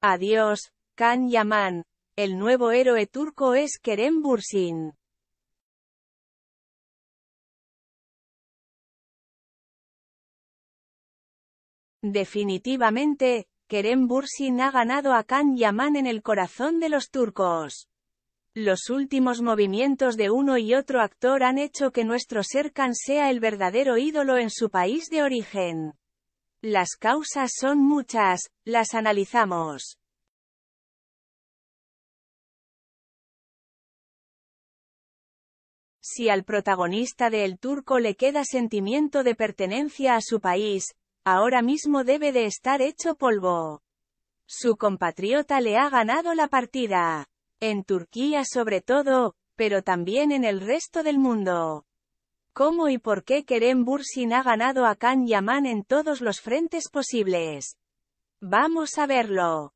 Adiós, Kan Yaman. El nuevo héroe turco es Kerem Bursin. Definitivamente, Kerem Bursin ha ganado a Kan Yaman en el corazón de los turcos. Los últimos movimientos de uno y otro actor han hecho que nuestro Serkan sea el verdadero ídolo en su país de origen. Las causas son muchas, las analizamos. Si al protagonista de El Turco le queda sentimiento de pertenencia a su país, ahora mismo debe de estar hecho polvo. Su compatriota le ha ganado la partida. En Turquía sobre todo, pero también en el resto del mundo cómo y por qué Kerem Bursin ha ganado a Khan Yaman en todos los frentes posibles. Vamos a verlo.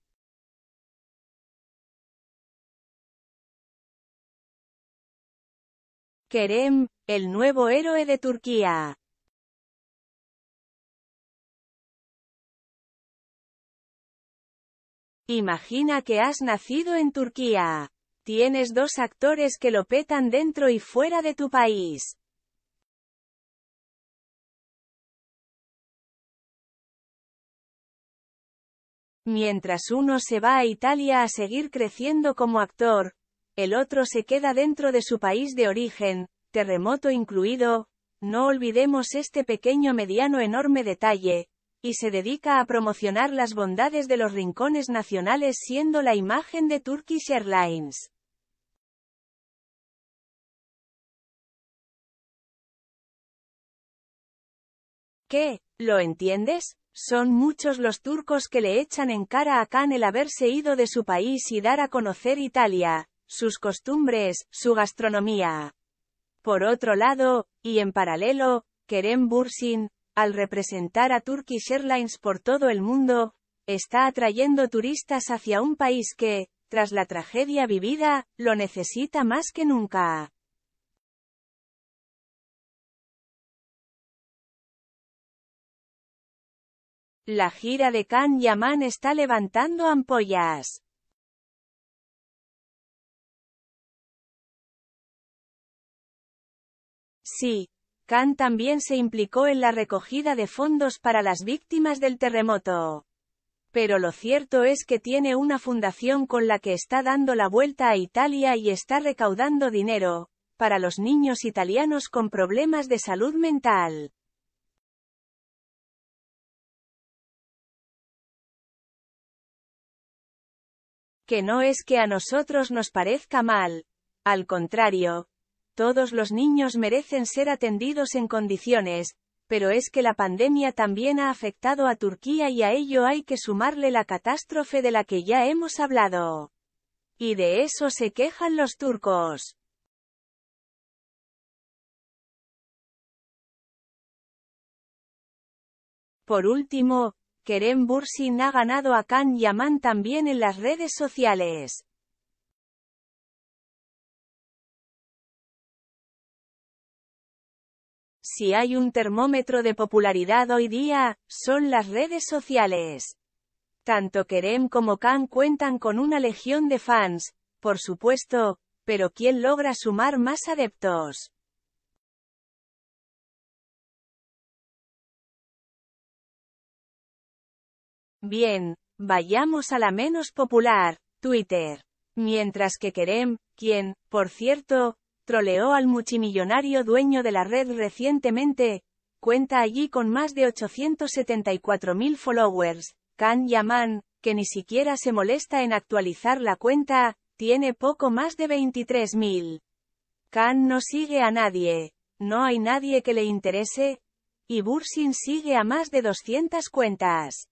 Kerem, el nuevo héroe de Turquía. Imagina que has nacido en Turquía. Tienes dos actores que lo petan dentro y fuera de tu país. Mientras uno se va a Italia a seguir creciendo como actor, el otro se queda dentro de su país de origen, terremoto incluido, no olvidemos este pequeño mediano enorme detalle, y se dedica a promocionar las bondades de los rincones nacionales siendo la imagen de Turkish Airlines. ¿Qué? ¿Lo entiendes? Son muchos los turcos que le echan en cara a Khan el haberse ido de su país y dar a conocer Italia, sus costumbres, su gastronomía. Por otro lado, y en paralelo, Kerem Bursin, al representar a Turkish Airlines por todo el mundo, está atrayendo turistas hacia un país que, tras la tragedia vivida, lo necesita más que nunca. La gira de Can Yaman está levantando ampollas. Sí, Khan también se implicó en la recogida de fondos para las víctimas del terremoto. Pero lo cierto es que tiene una fundación con la que está dando la vuelta a Italia y está recaudando dinero, para los niños italianos con problemas de salud mental. Que no es que a nosotros nos parezca mal. Al contrario. Todos los niños merecen ser atendidos en condiciones, pero es que la pandemia también ha afectado a Turquía y a ello hay que sumarle la catástrofe de la que ya hemos hablado. Y de eso se quejan los turcos. Por último, Kerem Bursin ha ganado a Khan Yaman también en las redes sociales. Si hay un termómetro de popularidad hoy día, son las redes sociales. Tanto Kerem como Khan cuentan con una legión de fans, por supuesto, pero ¿quién logra sumar más adeptos? Bien, vayamos a la menos popular, Twitter. Mientras que Kerem, quien, por cierto, troleó al multimillonario dueño de la red recientemente, cuenta allí con más de 874.000 followers, Kan Yaman, que ni siquiera se molesta en actualizar la cuenta, tiene poco más de 23.000. Kan no sigue a nadie, no hay nadie que le interese, y Bursin sigue a más de 200 cuentas.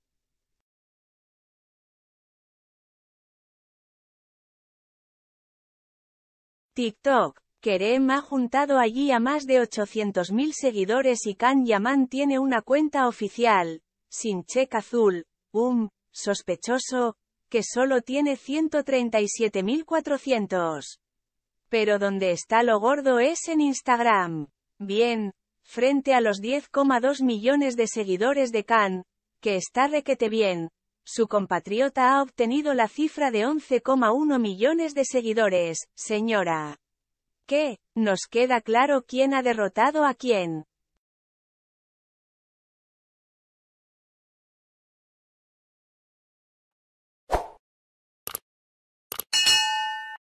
TikTok. Kerem ha juntado allí a más de 800.000 seguidores y Kan Yaman tiene una cuenta oficial, sin cheque azul, un, sospechoso, que solo tiene 137.400. Pero donde está lo gordo es en Instagram. Bien, frente a los 10,2 millones de seguidores de Kan, que está requete bien, su compatriota ha obtenido la cifra de 11,1 millones de seguidores, señora. ¿Qué? Nos queda claro quién ha derrotado a quién.